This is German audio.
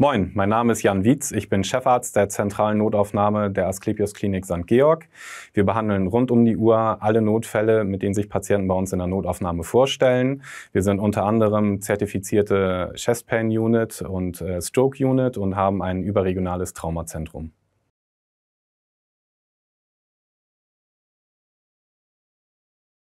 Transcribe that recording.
Moin, mein Name ist Jan Wietz. Ich bin Chefarzt der zentralen Notaufnahme der Asklepios Klinik St. Georg. Wir behandeln rund um die Uhr alle Notfälle, mit denen sich Patienten bei uns in der Notaufnahme vorstellen. Wir sind unter anderem zertifizierte Chest Pain Unit und äh, Stroke Unit und haben ein überregionales Traumazentrum.